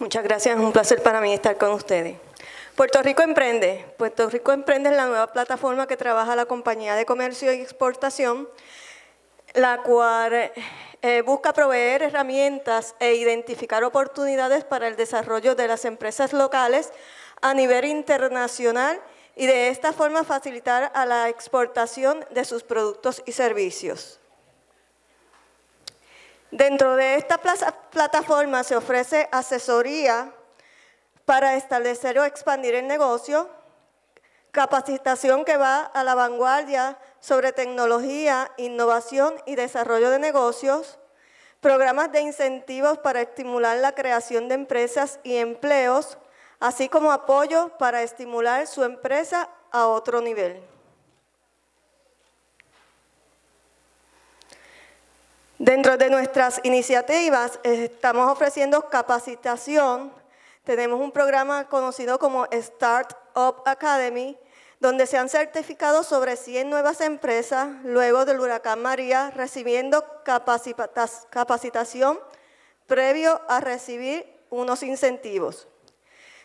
Muchas gracias, es un placer para mí estar con ustedes. Puerto Rico Emprende. Puerto Rico Emprende es la nueva plataforma que trabaja la Compañía de Comercio y Exportación, la cual eh, busca proveer herramientas e identificar oportunidades para el desarrollo de las empresas locales a nivel internacional y de esta forma facilitar a la exportación de sus productos y servicios. Dentro de esta plataforma se ofrece asesoría para establecer o expandir el negocio, capacitación que va a la vanguardia sobre tecnología, innovación y desarrollo de negocios, programas de incentivos para estimular la creación de empresas y empleos, así como apoyo para estimular su empresa a otro nivel. Dentro de nuestras iniciativas eh, estamos ofreciendo capacitación. Tenemos un programa conocido como Startup Academy, donde se han certificado sobre 100 nuevas empresas luego del huracán María, recibiendo capacitación previo a recibir unos incentivos.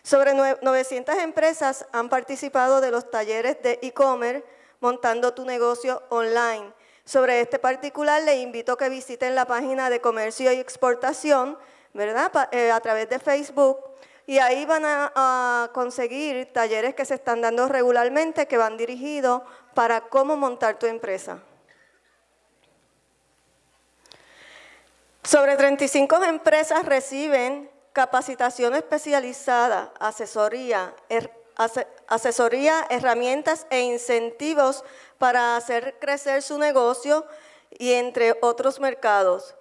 Sobre 900 empresas han participado de los talleres de e-commerce montando tu negocio online sobre este particular, le invito a que visiten la página de Comercio y Exportación, ¿verdad? Eh, a través de Facebook. Y ahí van a, conseguir talleres que se están dando regularmente, que van dirigidos para cómo montar tu empresa. Sobre 35 empresas reciben capacitación especializada, asesoría, asesoría, herramientas e incentivos para hacer crecer su negocio y entre otros mercados.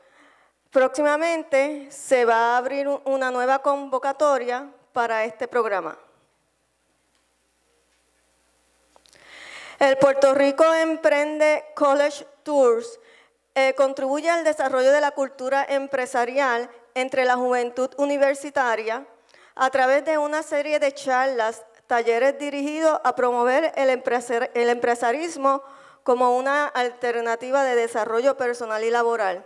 Próximamente se va a abrir una nueva convocatoria para este programa. El Puerto Rico Emprende College Tours eh, contribuye al desarrollo de la cultura empresarial entre la juventud universitaria a través de una serie de charlas talleres dirigidos a promover el, empresarismo como una alternativa de desarrollo personal y laboral.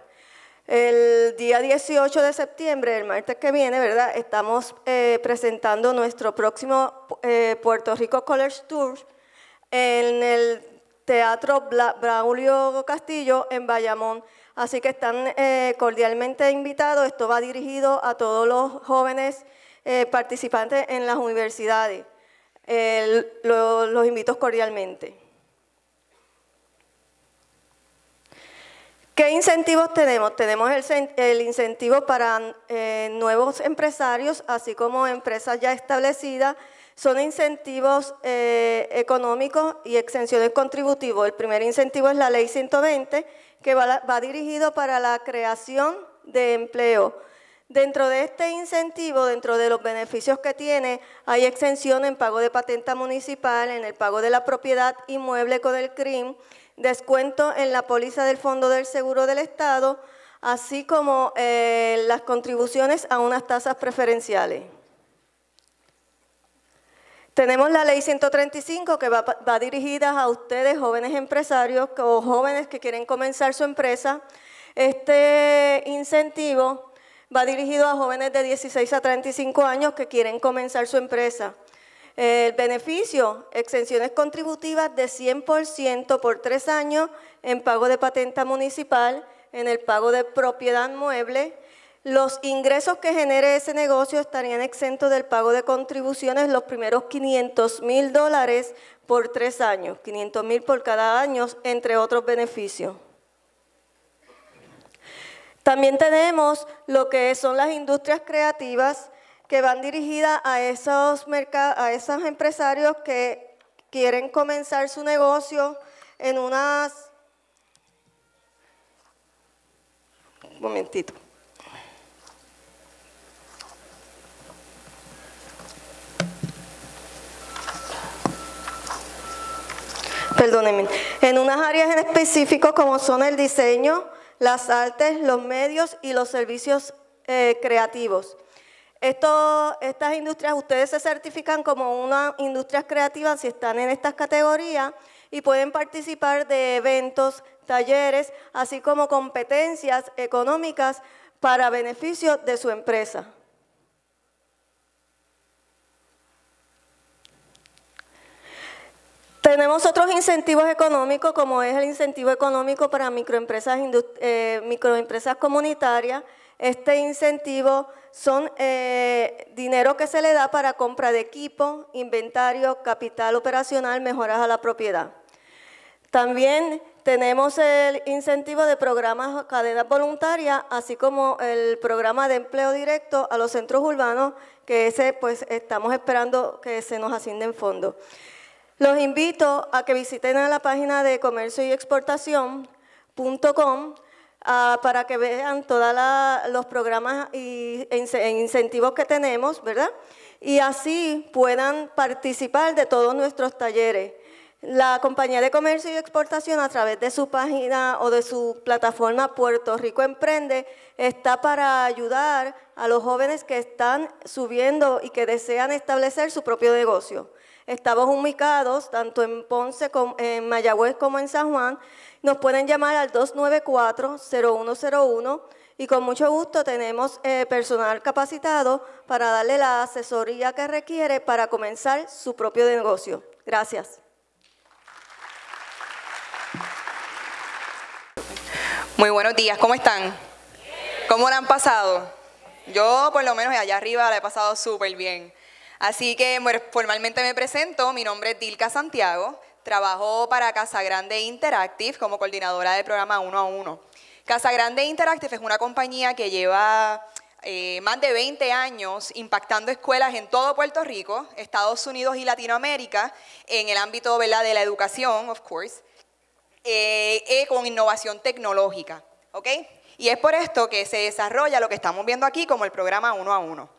El día 18 de septiembre, el martes que viene, ¿verdad? Estamos eh, presentando nuestro próximo eh, Puerto Rico College Tour en el Teatro Braulio Castillo en Bayamón. Así que están eh, cordialmente invitados. Esto va dirigido a todos los jóvenes participantes en las universidades los invito cordialmente. ¿Qué incentivos tenemos? Tenemos el, incentivo para eh, nuevos empresarios, así como empresas ya establecidas. Son incentivos eh, económicos y exenciones contributivas. El primer incentivo es la Ley 120, que va dirigido para la creación de empleo. Dentro de este incentivo, dentro de los beneficios que tiene, hay exención en pago de patenta municipal, en el pago de la propiedad inmueble con el CRIM, descuento en la póliza del Fondo del Seguro del Estado, así como eh, las contribuciones a unas tasas preferenciales. Tenemos la ley 135 que va, va dirigida a ustedes, jóvenes empresarios o jóvenes que quieren comenzar su empresa. Este incentivo Va dirigido a jóvenes de 16 a 35 años que quieren comenzar su empresa. El beneficio, exenciones contributivas de 100% por tres años en pago de patenta municipal, en el pago de propiedad mueble, los ingresos que genere ese negocio estarían exentos del pago de contribuciones los primeros 500 mil dólares por tres años, 500 mil por cada año, entre otros beneficios. También tenemos lo que son las industrias creativas que van dirigidas a esos, a esos empresarios que quieren comenzar su negocio en unas... Un momentito. Perdónenme. En unas áreas en específico como son el diseño, las artes, los medios y los servicios eh, creativos. estas industrias, ustedes se certifican como una industrias creativas si están en estas categorías y pueden participar de eventos, talleres, así como competencias económicas para beneficio de su empresa. Tenemos otros incentivos económicos, como es el incentivo económico para microempresas, eh, microempresas comunitarias. Este incentivo son eh, dinero que se le da para compra de equipo, inventario, capital operacional, mejoras a la propiedad. También tenemos el incentivo de programas cadenas voluntarias, así como el programa de empleo directo a los centros urbanos, que ese pues estamos esperando que se nos asignen fondos. Los invito a que visiten a la página de comercio y exportación.com ah, para que vean todos los programas y, e incentivos que tenemos, ¿verdad? Y así puedan participar de todos nuestros talleres. La Compañía de Comercio y Exportación, a través de su página o de su plataforma Puerto Rico Emprende, está para ayudar a los jóvenes que están subiendo y que desean establecer su propio negocio. Estamos ubicados tanto en Ponce, en Mayagüez como en San Juan. Nos pueden llamar al 294-0101 y con mucho gusto tenemos eh, personal capacitado para darle la asesoría que requiere para comenzar su propio negocio. Gracias. Muy buenos días, ¿cómo están? ¿Cómo la han pasado? Yo por lo menos allá arriba la he pasado súper bien. Así que formalmente me presento, mi nombre es Dilka Santiago, trabajo para Casa Grande Interactive como coordinadora del programa 1 a 1. Grande Interactive es una compañía que lleva eh, más de 20 años impactando escuelas en todo Puerto Rico, Estados Unidos y Latinoamérica, en el ámbito de la educación, of course, eh, eh con innovación tecnológica. Y es por esto que se desarrolla lo que estamos viendo aquí como el programa 1 a 1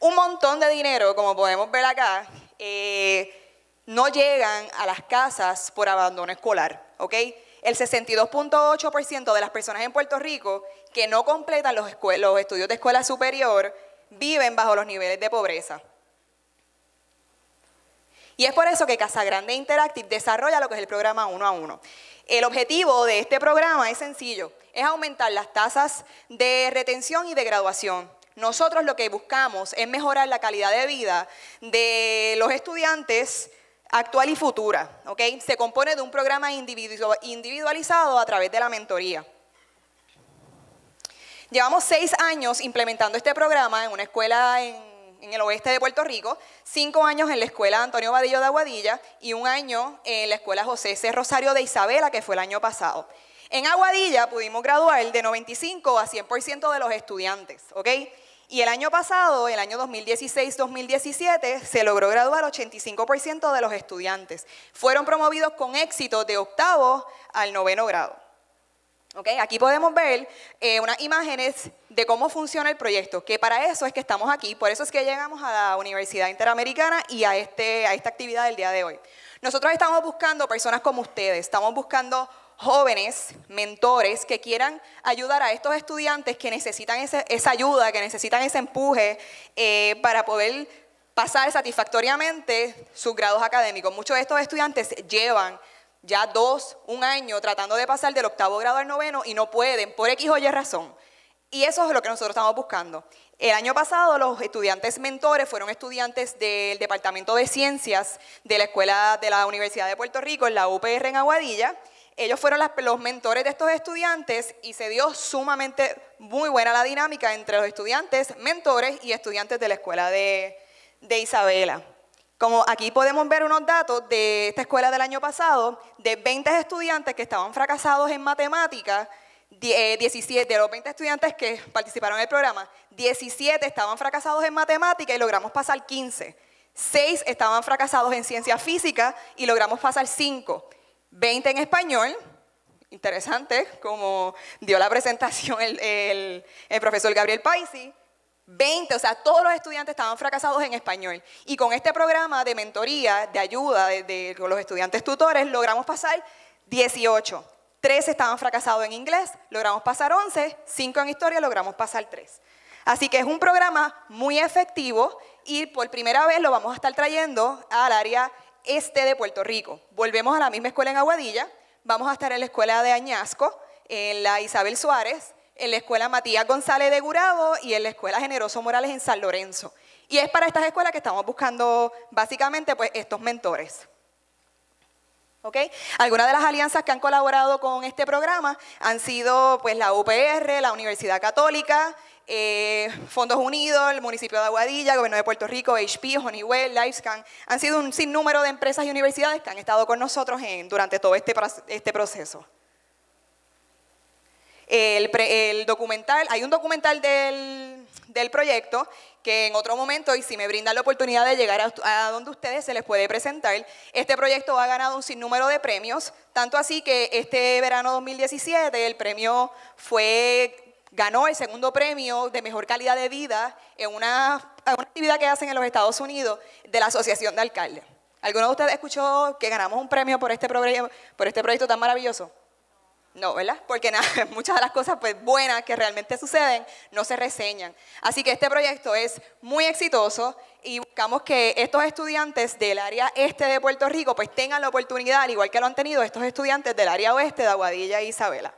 un montón de dinero, como podemos ver acá, eh, no llegan a las casas por abandono escolar, El 62.8% de las personas en Puerto Rico que no completan los, estudios de escuela superior viven bajo los niveles de pobreza. Y es por eso que Casa Grande Interactive desarrolla lo que es el programa uno a uno. El objetivo de este programa es sencillo, es aumentar las tasas de retención y de graduación nosotros lo que buscamos es mejorar la calidad de vida de los estudiantes actual y futura. ¿ok? Se compone de un programa individualizado a través de la mentoría. Llevamos seis años implementando este programa en una escuela en, el oeste de Puerto Rico, cinco años en la escuela Antonio Vadillo de Aguadilla y un año en la escuela José C. Rosario de Isabela, que fue el año pasado. En Aguadilla pudimos graduar de 95 a 100% de los estudiantes, ¿ok? Y el año pasado, el año 2016-2017, se logró graduar 85% de los estudiantes. Fueron promovidos con éxito de octavo al noveno grado. ¿Okay? Aquí podemos ver eh, unas imágenes de cómo funciona el proyecto, que para eso es que estamos aquí, por eso es que llegamos a la Universidad Interamericana y a, este, a esta actividad del día de hoy. Nosotros estamos buscando personas como ustedes, estamos buscando jóvenes, mentores que quieran ayudar a estos estudiantes que necesitan esa ayuda, que necesitan ese empuje eh, para poder pasar satisfactoriamente sus grados académicos. Muchos de estos estudiantes llevan ya dos, un año tratando de pasar del octavo grado al noveno y no pueden, por X o Y razón. Y eso es lo que nosotros estamos buscando. El año pasado los estudiantes mentores fueron estudiantes del Departamento de Ciencias de la Escuela de la Universidad de Puerto Rico, en la UPR en Aguadilla, ellos fueron los mentores de estos estudiantes y se dio sumamente muy buena la dinámica entre los estudiantes, mentores y estudiantes de la escuela de, Isabela. Como aquí podemos ver unos datos de esta escuela del año pasado, de 20 estudiantes que estaban fracasados en matemáticas, eh, 17 de los 20 estudiantes que participaron en el programa, 17 estaban fracasados en matemáticas y logramos pasar 15. 6 estaban fracasados en ciencia física y logramos pasar 5. 20 en español. Interesante, como dio la presentación el, profesor Gabriel Paisi. 20, o sea, todos los estudiantes estaban fracasados en español. Y con este programa de mentoría, de ayuda de, los estudiantes tutores, logramos pasar 18. 13 estaban fracasados en inglés, logramos pasar 11, 5 en historia, logramos pasar 3. Así que es un programa muy efectivo y por primera vez lo vamos a estar trayendo al área este de Puerto Rico. Volvemos a la misma escuela en Aguadilla, vamos a estar en la escuela de Añasco, en la Isabel Suárez, en la escuela Matías González de Gurabo y en la escuela Generoso Morales en San Lorenzo. Y es para estas escuelas que estamos buscando básicamente pues, estos mentores. Algunas de las alianzas que han colaborado con este programa han sido pues, la UPR, la Universidad Católica, eh, Fondos Unidos, el municipio de Aguadilla, Gobierno de Puerto Rico, HP, Honeywell, LifeScan. Han sido un sinnúmero de empresas y universidades que han estado con nosotros durante todo este, este proceso. el documental, hay un documental del del proyecto, que en otro momento, y si me brindan la oportunidad de llegar a, donde ustedes se les puede presentar, este proyecto ha ganado un sinnúmero de premios, tanto así que este verano 2017 el premio fue, ganó el segundo premio de mejor calidad de vida en una, actividad que hacen en los Estados Unidos de la Asociación de Alcaldes. ¿Alguno de ustedes escuchó que ganamos un premio por este, por este proyecto tan maravilloso? No, ¿verdad? Porque muchas de las cosas pues, buenas que realmente suceden no se reseñan. Así que este proyecto es muy exitoso y buscamos que estos estudiantes del área este de Puerto Rico pues tengan la oportunidad, al igual que lo han tenido estos estudiantes del área oeste de Aguadilla e Isabela.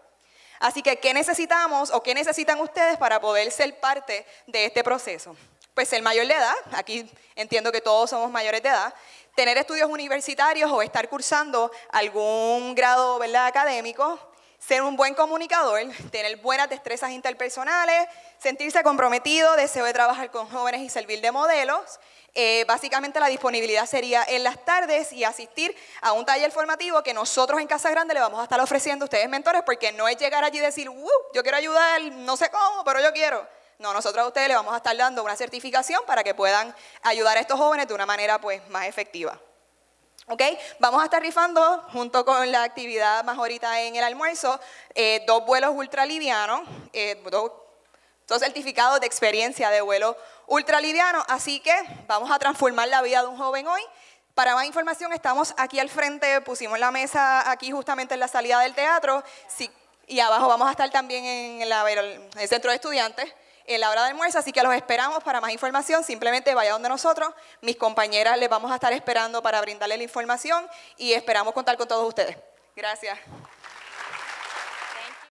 Así que, ¿qué necesitamos o qué necesitan ustedes para poder ser parte de este proceso? Pues el mayor de edad, aquí entiendo que todos somos mayores de edad, tener estudios universitarios o estar cursando algún grado ¿verdad? académico, ser un buen comunicador, tener buenas destrezas interpersonales, sentirse comprometido, deseo de trabajar con jóvenes y servir de modelos. Eh, básicamente la disponibilidad sería en las tardes y asistir a un taller formativo que nosotros en Casa Grande le vamos a estar ofreciendo a ustedes mentores, porque no es llegar allí y decir, yo quiero ayudar, no sé cómo, pero yo quiero. No, nosotros a ustedes le vamos a estar dando una certificación para que puedan ayudar a estos jóvenes de una manera pues más efectiva. ¿Ok? Vamos a estar rifando, junto con la actividad más ahorita en el almuerzo, eh, dos vuelos ultralivianos, eh, dos, dos, certificados de experiencia de vuelo ultraliviano. Así que vamos a transformar la vida de un joven hoy. Para más información, estamos aquí al frente, pusimos la mesa aquí justamente en la salida del teatro. y abajo vamos a estar también en el centro de estudiantes en la hora de almuerzo, así que los esperamos para más información. Simplemente vaya donde nosotros, mis compañeras les vamos a estar esperando para brindarle la información y esperamos contar con todos ustedes. Gracias.